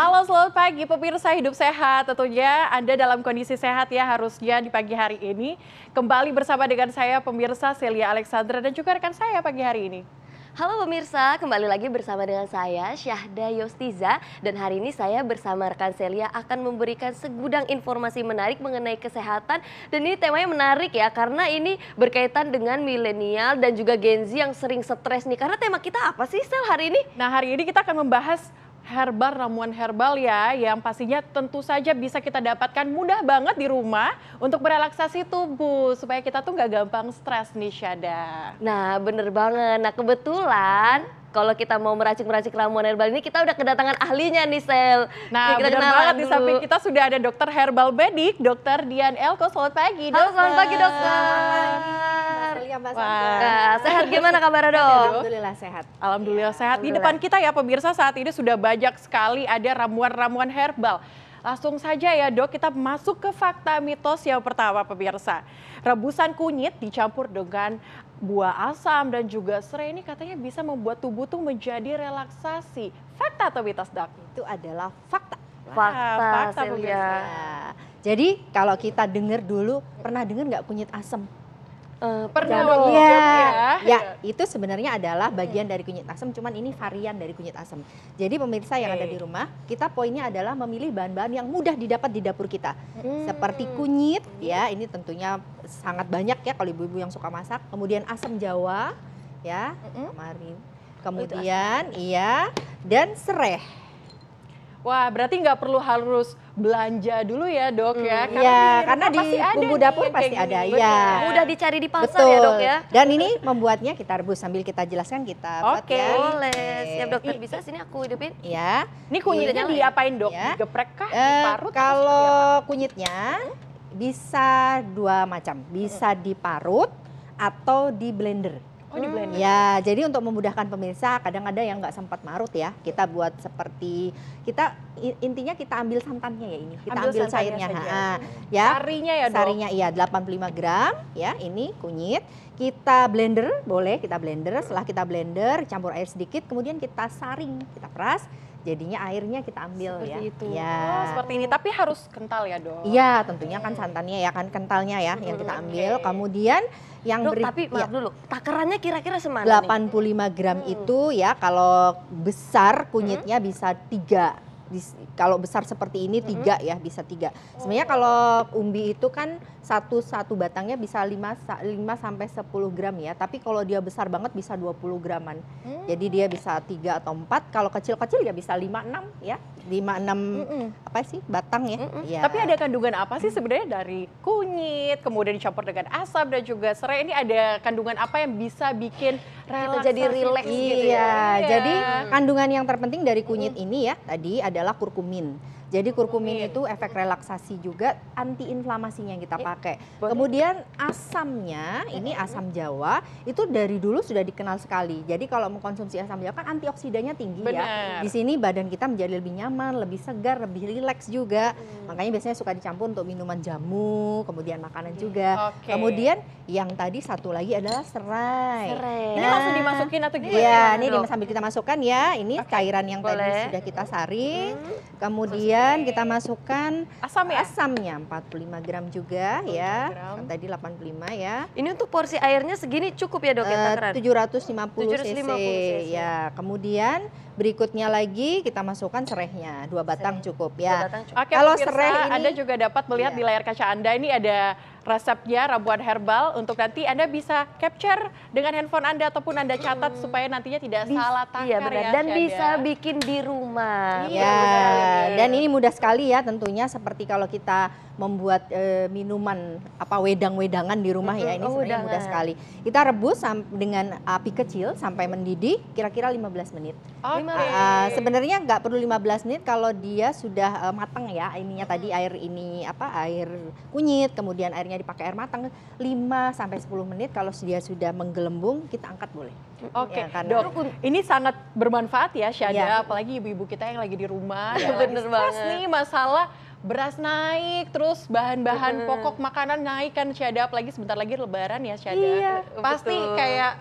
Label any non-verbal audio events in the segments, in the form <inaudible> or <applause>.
Halo selamat pagi pemirsa hidup sehat. Tentunya Anda dalam kondisi sehat ya harusnya di pagi hari ini. Kembali bersama dengan saya pemirsa Celia Alexandra dan juga rekan saya pagi hari ini. Halo pemirsa, kembali lagi bersama dengan saya Syahda Yostiza dan hari ini saya bersama rekan Celia akan memberikan segudang informasi menarik mengenai kesehatan dan ini temanya menarik ya karena ini berkaitan dengan milenial dan juga Gen Z yang sering stres nih karena tema kita apa sih Sel hari ini? Nah hari ini kita akan membahas herbal, ramuan herbal ya, yang pastinya tentu saja bisa kita dapatkan mudah banget di rumah untuk merelaksasi tubuh, supaya kita tuh nggak gampang stres nih Syada. Nah bener banget, nah kebetulan kalau kita mau meracik-meracik ramuan herbal ini kita udah kedatangan ahlinya nih Sel. Nah, ya, kita bener banget dulu. di samping kita sudah ada dokter herbal bedik, dokter Dian Elko. Selamat pagi, Halo, dokter. Selamat pagi, dokter. Mbak Sandra. sehat gimana kabar dong? Alhamdulillah sehat. Alhamdulillah sehat. Di depan kita ya pemirsa saat ini sudah banyak sekali ada ramuan-ramuan herbal. Langsung saja ya dok, kita masuk ke fakta mitos yang pertama pemirsa. Rebusan kunyit dicampur dengan buah asam dan juga serai ini katanya bisa membuat tubuh tuh menjadi relaksasi. Fakta atau mitos dok? Itu adalah fakta. Fakta, fakta Celia. Pemirsa. Jadi kalau kita dengar dulu, pernah dengar nggak kunyit asam? uh, pernah iya. Ya, ya. itu sebenarnya adalah bagian dari kunyit asam, cuman ini varian dari kunyit asam. Jadi pemirsa yang ada di rumah, kita poinnya adalah memilih bahan-bahan yang mudah didapat di dapur kita. Hmm. Seperti kunyit, ya ini tentunya sangat banyak ya kalau ibu-ibu yang suka masak. Kemudian asam jawa, ya, kemarin. Oh, Kemudian, iya, dan sereh Wah, berarti nggak perlu harus belanja dulu ya, Dok ya. Hmm. Karena ya, di karena di bumbu dapur nih, pasti ada. ya. Mudah dicari di pasar ya, Betul. ya, Dok ya. Dan ini membuatnya kita rebus sambil kita jelaskan kita Oke, okay. ya. boleh. Siap Dokter bisa sini aku hidupin. Ya. Ini kunyitnya Ini diapain, Dok? Ya. Digeprek kah? Eh, diparut? Uh, kalau kunyitnya bisa dua macam, bisa diparut atau di blender. Oh, di blender. Ya, jadi untuk memudahkan pemirsa, kadang ada yang nggak sempat marut ya. Kita buat seperti kita intinya kita ambil santannya ya ini. Kita ambil, ambil cairnya, ha, hmm. ya. Sarinya ya, Sarinya iya 85 gram ya, ini kunyit. Kita blender, boleh kita blender. Setelah kita blender, campur air sedikit, kemudian kita saring, kita peras jadinya airnya kita ambil seperti ya. Itu. ya. Oh, seperti ini tapi harus kental ya, Dok. Iya, tentunya kan santannya ya kan kentalnya ya yang kita hmm, ambil. Okay. Kemudian yang Dok, beri, tapi ya. maaf ya, dulu. Takarannya kira-kira semana 85 nih? gram hmm. itu ya kalau besar kunyitnya hmm. bisa tiga kalau besar seperti ini tiga mm -hmm. ya bisa tiga. Sebenarnya oh. kalau umbi itu kan satu satu batangnya bisa 5 lima sampai sepuluh gram ya. Tapi kalau dia besar banget bisa 20 graman. Mm. Jadi dia bisa tiga atau empat. Kalau kecil-kecil ya bisa lima enam ya lima enam apa sih batang ya? ya. Tapi ada kandungan apa sih sebenarnya dari kunyit, kemudian dicampur dengan asam dan juga serai ini ada kandungan apa yang bisa bikin Kita jadi rileks gitu ya? iya. ya? jadi kandungan yang terpenting dari kunyit mm. ini ya tadi adalah kurkumin. Jadi kurkumin itu efek relaksasi juga, antiinflamasinya yang kita iya. pakai. Kemudian asamnya, ini asam Jawa, itu dari dulu sudah dikenal sekali. Jadi kalau mengkonsumsi asam Jawa kan antioksidannya tinggi Bener. ya. Di sini badan kita menjadi lebih nyaman, lebih segar, lebih rileks juga. Hmm. Makanya biasanya suka dicampur untuk minuman jamu, kemudian makanan mm. juga. Okay. Kemudian yang tadi satu lagi adalah serai. serai. Nah, ini langsung dimasukin atau gimana? Ya, ini sambil kita masukkan ya. Ini okay. cairan yang Boleh. tadi sudah kita saring. Hmm. Kemudian dan kita masukkan asam ya? asamnya 45 gram juga 45 ya. Gram. Kan tadi 85 ya. Ini untuk porsi airnya segini cukup ya dok ya 750, 750 eh, cc. cc. Ya, kemudian Berikutnya lagi kita masukkan serehnya dua batang Serai. cukup ya. batang cukup. Oke, Kalau pemirsa, serai ini, Anda juga dapat melihat iya. di layar kaca Anda ini ada resepnya ramuan herbal untuk nanti Anda bisa capture dengan handphone Anda ataupun Anda catat hmm. supaya nantinya tidak Bis, salah iya, tangkar iya, benar. ya. Dan Syada. bisa bikin di rumah. Iya. ya Dan ini mudah sekali ya tentunya seperti kalau kita membuat e, minuman apa wedang-wedangan di rumah mm -hmm. ya ini oh, sebenarnya mudah sekali. Kita rebus dengan api kecil sampai mendidih kira-kira 15 menit. Okay. Uh, sebenarnya nggak perlu 15 menit kalau dia sudah uh, eh, matang ya ininya hmm. tadi air ini apa air kunyit kemudian airnya dipakai air matang 5 sampai sepuluh menit kalau dia sudah menggelembung kita angkat boleh. Oke, okay. ya, dok. Ini sangat bermanfaat ya, Syada. Ya. Apalagi ibu-ibu kita yang lagi di rumah, ya, bener banget. nih masalah beras naik, terus bahan-bahan pokok makanan naik kan Syada, apalagi sebentar lagi lebaran ya Syada. Iya, Pasti betul. kayak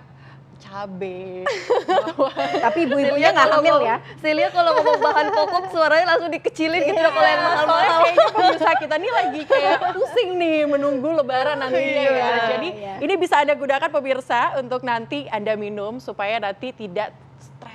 cabe. <laughs> Tapi ibu-ibunya nggak hamil ya. Silia kalau mau bahan <laughs> pokok suaranya langsung dikecilin gitu yeah. kalau yang iya, mahal-mahal. Kayaknya pemirsa kita nih lagi kayak <laughs> pusing nih menunggu lebaran nantinya yeah. ya. Iya. Jadi yeah. ini bisa Anda gunakan pemirsa untuk nanti Anda minum supaya nanti tidak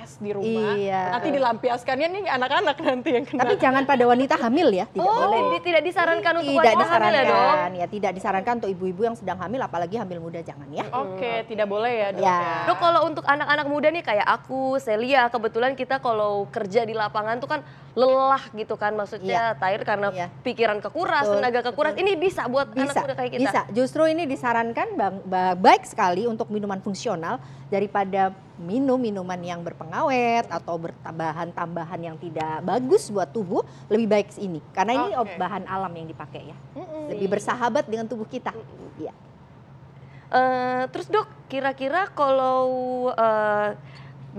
stres di rumah. Iya. Nanti dilampiaskannya nih anak-anak nanti yang kena. Tapi jangan pada wanita hamil ya, tidak oh, boleh. tidak disarankan untuk tidak wanita disarankan, hamil ya dong. Ya, tidak disarankan untuk ibu-ibu yang sedang hamil apalagi hamil muda jangan ya. Oke, okay, hmm. tidak boleh ya, Dok. Ya. ya. Dok, kalau untuk anak-anak muda nih kayak aku, Celia, kebetulan kita kalau kerja di lapangan tuh kan lelah gitu kan maksudnya ya. tair karena ya. pikiran kekuras, betul, tenaga kekuras. Betul. Ini bisa buat bisa, anak muda kayak kita. Bisa. Justru ini disarankan bang, baik sekali untuk minuman fungsional daripada minum minuman yang berpengawet atau bertambahan-tambahan yang tidak bagus buat tubuh, lebih baik ini. Karena ini okay. bahan alam yang dipakai ya. Lebih bersahabat dengan tubuh kita. ya uh, terus dok, kira-kira kalau uh,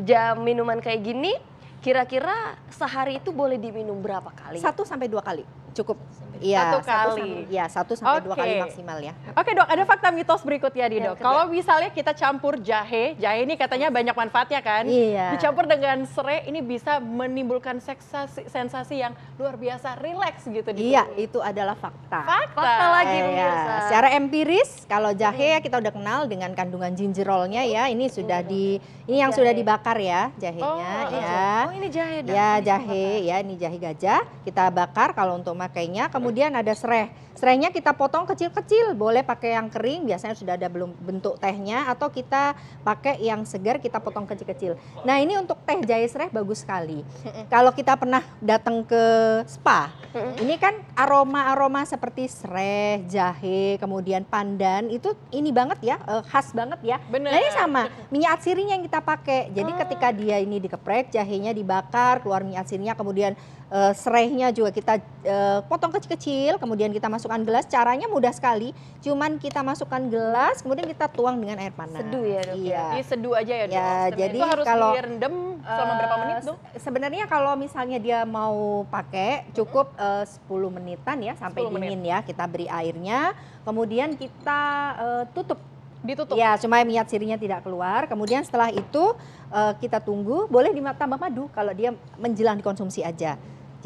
jam minuman kayak gini, kira-kira sehari itu boleh diminum berapa kali? Satu sampai dua kali, cukup. Iya, satu kali. ya satu sampai okay. dua kali maksimal ya. Oke, okay, Dok, ada fakta mitos berikutnya di iya, Dok. Kalau misalnya kita campur jahe, jahe ini katanya banyak manfaatnya kan? Iya. Dicampur dengan serai ini bisa menimbulkan sensasi, sensasi yang luar biasa, rileks gitu di Iya, itu adalah fakta. Fakta, fakta lagi iya, pemirsa. Iya. Secara empiris kalau jahe hmm. kita udah kenal dengan kandungan gingerolnya ya, ini sudah di ini yang sudah dibakar ya jahenya oh, ya. Oh, ini jahe. Dah. Ya, jahe ya, ini jahe gajah kita bakar kalau untuk makainya kemudian ada sereh. Serehnya kita potong kecil-kecil, boleh pakai yang kering, biasanya sudah ada belum bentuk tehnya, atau kita pakai yang segar, kita potong kecil-kecil. Nah ini untuk teh jahe sereh bagus sekali. Kalau kita pernah datang ke spa, ini kan aroma-aroma seperti sereh, jahe, kemudian pandan, itu ini banget ya, eh, khas banget ya. Bener. Nah ini sama, minyak sirinya yang kita pakai. Jadi hmm. ketika dia ini dikeprek, jahenya dibakar, keluar minyak sirinya, kemudian uh, serehnya juga kita uh, potong kecil-kecil kecil, kemudian kita masukkan gelas. Caranya mudah sekali, cuman kita masukkan gelas, kemudian kita tuang dengan air panas. Seduh ya dok. Ya? Iya. Jadi iya, seduh aja ya dok. Ya, ya? jadi itu harus kalau direndam selama uh, berapa eh, menit dok? Sebenarnya kalau misalnya dia mau pakai cukup eh, uh, 10 menitan ya sampai dingin menit. ya. Kita beri airnya, kemudian kita uh, tutup ditutup. Ya, cuma minyak sirinya tidak keluar. Kemudian setelah itu uh, kita tunggu, boleh ditambah madu kalau dia menjelang dikonsumsi aja.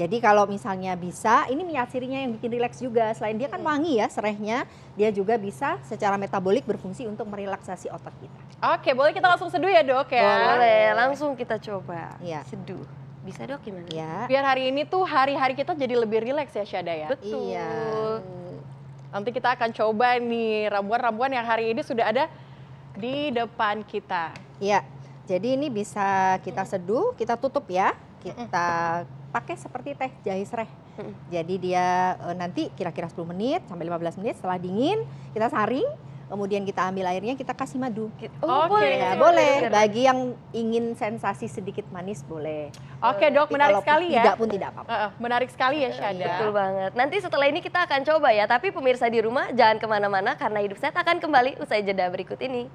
Jadi kalau misalnya bisa, ini minyak sirinya yang bikin rileks juga. Selain dia kan hmm. wangi ya serehnya, dia juga bisa secara metabolik berfungsi untuk merelaksasi otot kita. Oke, boleh kita langsung seduh ya dok ya? Boleh, langsung kita coba ya. seduh. Bisa dok gimana? Ya. Biar hari ini tuh hari-hari kita jadi lebih rileks ya Syada ya? Betul. Iya. Nanti kita akan coba nih ramuan-ramuan yang hari ini sudah ada di depan kita. Ya, jadi ini bisa kita hmm. seduh, kita tutup ya. Kita hmm pakai seperti teh jahe sereh. Hmm. Jadi dia e, nanti kira-kira 10 menit sampai 15 menit setelah dingin kita saring, kemudian kita ambil airnya kita kasih madu. Gitu. Oh, okay. boleh. Ya, boleh. Bagi yang ingin sensasi sedikit manis boleh. Oke, okay, Dok, Jadi, menarik sekali ya. Tidak pun tidak apa-apa. menarik sekali ya, Syada. Iya. Ya. Betul banget. Nanti setelah ini kita akan coba ya, tapi pemirsa di rumah jangan kemana mana karena hidup sehat akan kembali usai jeda berikut ini.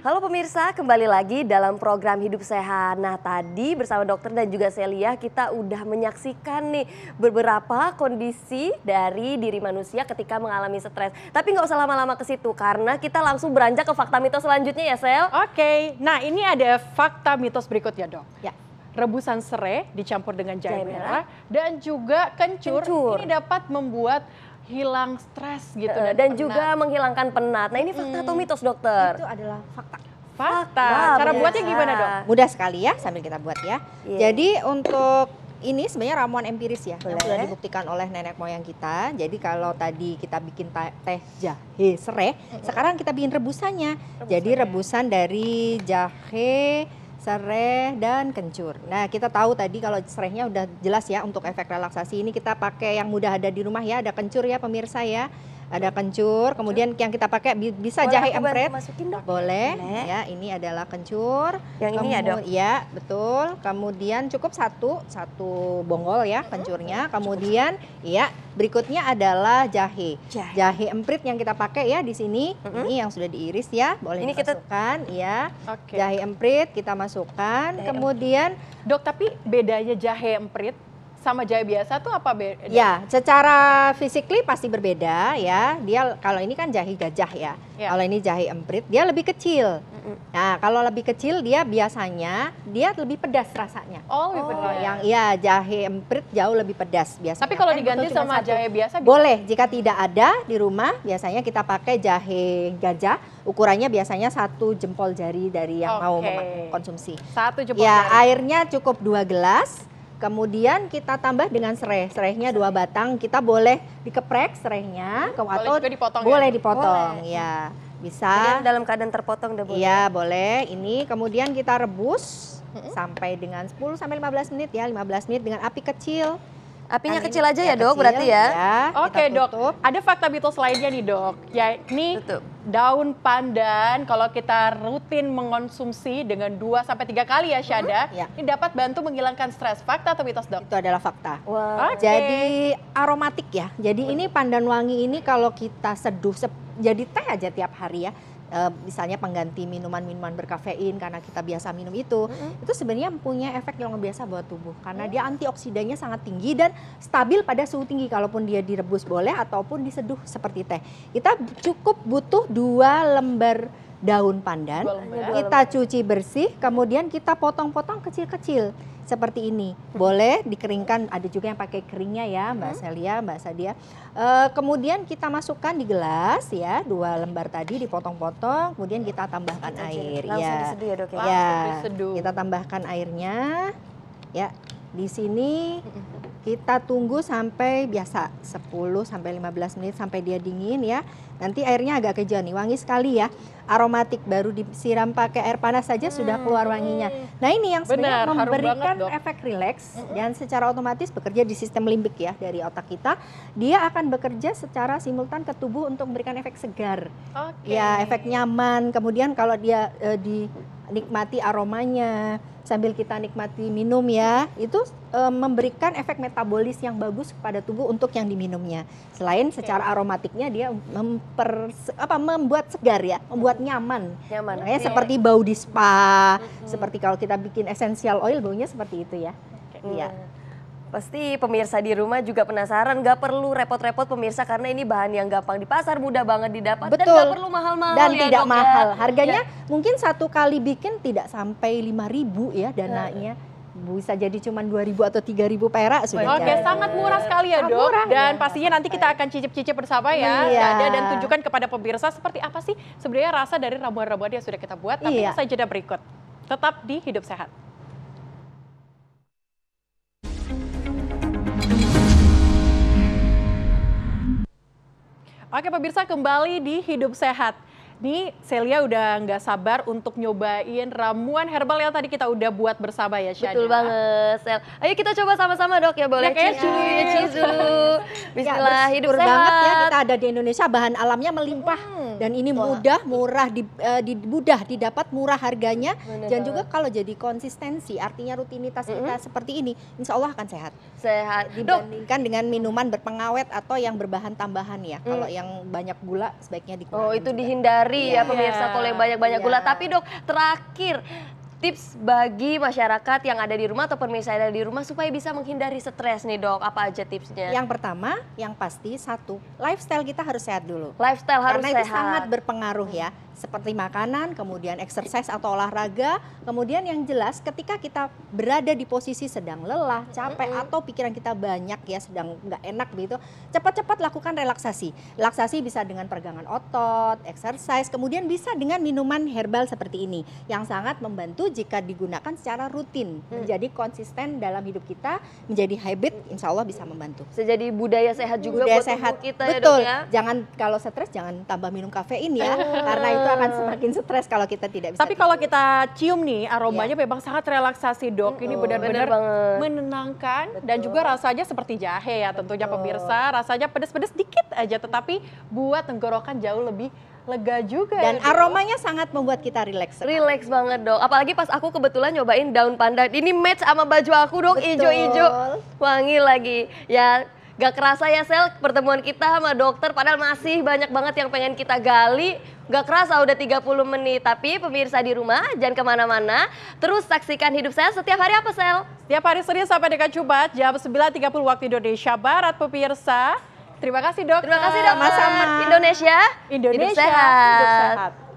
Halo pemirsa, kembali lagi dalam program Hidup Sehat. Nah tadi bersama dokter dan juga Celia kita udah menyaksikan nih beberapa kondisi dari diri manusia ketika mengalami stres. Tapi nggak usah lama-lama ke situ karena kita langsung beranjak ke fakta mitos selanjutnya ya Sel. Oke, nah ini ada fakta mitos berikutnya dok. Ya rebusan serai dicampur dengan jahe, merah dan juga kencur, kencur ini dapat membuat hilang stres gitu uh, dan, dan juga menghilangkan penat. Nah ini fakta hmm. atau mitos dokter? Itu adalah fakta. Fakta. Wah, Cara biasa. buatnya gimana dok? Mudah sekali ya sambil kita buat ya. Yeah. Jadi untuk ini sebenarnya ramuan empiris ya Boleh. yang sudah dibuktikan oleh nenek moyang kita. Jadi kalau tadi kita bikin teh jahe serai, mm -hmm. sekarang kita bikin rebusannya. rebusannya. Jadi rebusan dari jahe sereh dan kencur. Nah, kita tahu tadi kalau serehnya udah jelas ya untuk efek relaksasi ini kita pakai yang mudah ada di rumah ya, ada kencur ya pemirsa ya ada kencur kemudian yang kita pakai bisa Boleh jahe empret boleh, boleh ya ini adalah kencur yang Kemu ini ya dok ya betul kemudian cukup satu satu bonggol ya hmm, kencurnya kemudian iya. ya berikutnya adalah jahe jahe, jahe emprit yang kita pakai ya di sini mm -hmm. ini yang sudah diiris ya boleh ini dimasukkan kita... ya okay. jahe emprit kita masukkan jahe kemudian dok tapi bedanya jahe emprit sama jahe biasa tuh apa beda? Ya, secara fisik pasti berbeda ya. Dia kalau ini kan jahe gajah ya. ya. Kalau ini jahe emprit, dia lebih kecil. mm -hmm. Nah, kalau lebih kecil dia biasanya dia lebih pedas rasanya. Oh, lebih oh, pedas. Oh, yang iya jahe emprit jauh lebih pedas biasanya. Tapi kalau kan diganti sama satu. jahe biasa bisa? Boleh, jika tidak ada di rumah biasanya kita pakai jahe gajah. Ukurannya biasanya satu jempol jari dari yang okay. mau konsumsi. Satu jempol ya, jari. Ya, airnya cukup dua gelas Kemudian kita tambah dengan serai. Serainya dua batang. Kita boleh dikeprek serainya. Boleh atau juga dipotong. Ya? Boleh ya? dipotong, boleh. ya. Bisa. Kemudian dalam keadaan terpotong udah boleh. Iya, boleh. Ini kemudian kita rebus sampai dengan 10 sampai 15 menit ya. 15 menit dengan api kecil. Apinya kan kecil aja ya dok kecil, berarti ya. ya Oke dok, ada fakta mitos lainnya nih dok. Ya tutup. daun pandan kalau kita rutin mengonsumsi dengan 2 sampai tiga kali ya Syada. -huh. Hmm, ya. Ini dapat bantu menghilangkan stres. Fakta atau mitos dok? Itu adalah fakta. Wow. Okay. Jadi aromatik ya. Jadi ini pandan wangi ini kalau kita seduh jadi teh aja tiap hari ya Eh, misalnya pengganti minuman-minuman berkafein karena kita biasa minum itu, mm -hmm. itu sebenarnya punya efek yang luar biasa buat tubuh karena mm. dia oh. antioksidannya sangat tinggi dan stabil pada suhu tinggi kalaupun dia direbus boleh ataupun diseduh seperti teh. Kita cukup butuh dua lembar daun pandan, kita cuci bersih, kemudian kita potong-potong kecil-kecil seperti ini. Boleh dikeringkan, ada juga yang pakai keringnya ya, Mbak hmm. Celia, Mbak Sadia. E, kemudian kita masukkan di gelas ya, dua lembar tadi dipotong-potong, kemudian kita tambahkan air. Ya. Langsung ya. diseduh ya dok ya. ya. Kita tambahkan airnya, ya di sini kita tunggu sampai biasa 10 sampai 15 menit sampai dia dingin ya. Nanti airnya agak kejauh nih, wangi sekali ya. Aromatik baru disiram pakai air panas saja hmm. sudah keluar wanginya. Hmm. Nah, ini yang sebenarnya Benar, memberikan banget, efek rileks hmm. dan secara otomatis bekerja di sistem limbik ya dari otak kita. Dia akan bekerja secara simultan ke tubuh untuk memberikan efek segar. Okay. Ya, efek nyaman. Kemudian kalau dia eh, dinikmati aromanya sambil kita nikmati minum ya, itu Eh, memberikan efek metabolis yang bagus kepada tubuh untuk yang diminumnya. Selain okay. secara aromatiknya dia memper apa membuat segar ya, membuat hmm. nyaman. Nyaman. Makanya okay. seperti bau di spa, hmm seperti kalau kita bikin essential oil baunya seperti itu ya. Iya. Okay. Hmm. Pasti pemirsa di rumah juga penasaran, gak perlu repot-repot pemirsa karena ini bahan yang gampang di pasar, mudah banget didapat Betul. dan gak perlu mahal-mahal dan ya, tidak dok, ya. mahal. Ya. Harganya ya. mungkin satu kali bikin tidak sampai 5.000 ya nah, dananya. Ya bisa jadi cuma 2000 atau 3000 perak sudah. Oke, okay, sangat murah sekali ya, ah, Dok. Murah, dan ya. pastinya nanti kita akan cicip-cicip bersama ya, iya. Ada dan tunjukkan kepada pemirsa seperti apa sih sebenarnya rasa dari ramuan-ramuan yang sudah kita buat. Tapi iya. jeda berikut. Tetap di Hidup Sehat. Oke pemirsa kembali di Hidup Sehat. Ini Celia udah nggak sabar untuk nyobain ramuan herbal yang tadi kita udah buat bersama ya, Shania. Betul banget, Sel. Ayo kita coba sama-sama, Dok, ya boleh. Ya, kayaknya cheers. cheers Bismillah ya, hidup sehat. banget ya kita ada di Indonesia bahan alamnya melimpah hmm. dan ini Wah. mudah, murah di uh, di mudah didapat murah harganya Bener dan banget. juga kalau jadi konsistensi artinya rutinitas -hmm. kita seperti ini insya Allah akan sehat. Sehat dibandingkan Duh. dengan minuman berpengawet atau yang berbahan tambahan ya. hmm. Kalau yang banyak gula sebaiknya oh, dikurangi. Oh, itu juga. dihindari ya, ya pemirsa kalau yang banyak-banyak ya. gula. Tapi Dok, terakhir tips bagi masyarakat yang ada di rumah atau pemirsa yang ada di rumah supaya bisa menghindari stres nih dok? Apa aja tipsnya? Yang pertama, yang pasti satu, lifestyle kita harus sehat dulu. Lifestyle harus Karena sehat. Karena itu sangat berpengaruh ya seperti makanan, kemudian exercise atau olahraga, kemudian yang jelas ketika kita berada di posisi sedang lelah, capek mm -hmm. atau pikiran kita banyak ya sedang nggak enak begitu, cepat-cepat lakukan relaksasi. Relaksasi bisa dengan peregangan otot, exercise, kemudian bisa dengan minuman herbal seperti ini yang sangat membantu jika digunakan secara rutin, mm. menjadi konsisten dalam hidup kita, menjadi habit, insya Allah bisa membantu. Sejadi budaya sehat juga budaya buat sehat. kita ya, Betul. ya dok ya. Jangan kalau stres jangan tambah minum kafein ya, karena itu akan semakin stres kalau kita tidak bisa. Tapi kalau kita cium nih aromanya yeah. memang sangat relaksasi dok. Ini benar-benar menenangkan Betul. dan juga rasanya seperti jahe ya tentunya Betul. pemirsa. Rasanya pedas pedes dikit aja tetapi buat tenggorokan jauh lebih lega juga. Dan ya, aromanya dok. sangat membuat kita rileks. Rileks banget dok. Apalagi pas aku kebetulan nyobain daun pandan. Ini match sama baju aku dok, ijo-ijo. Wangi lagi. Ya Gak kerasa ya Sel, pertemuan kita sama dokter padahal masih banyak banget yang pengen kita gali. Gak kerasa udah 30 menit, tapi pemirsa di rumah jangan kemana-mana. Terus saksikan hidup saya setiap hari apa Sel? Setiap hari Senin sampai dengan Jumat jam 9.30 waktu Indonesia Barat pemirsa. Terima kasih dok. Terima kasih dok. Sama-sama. Indonesia. Indonesia. Hidup sehat. Hidup sehat.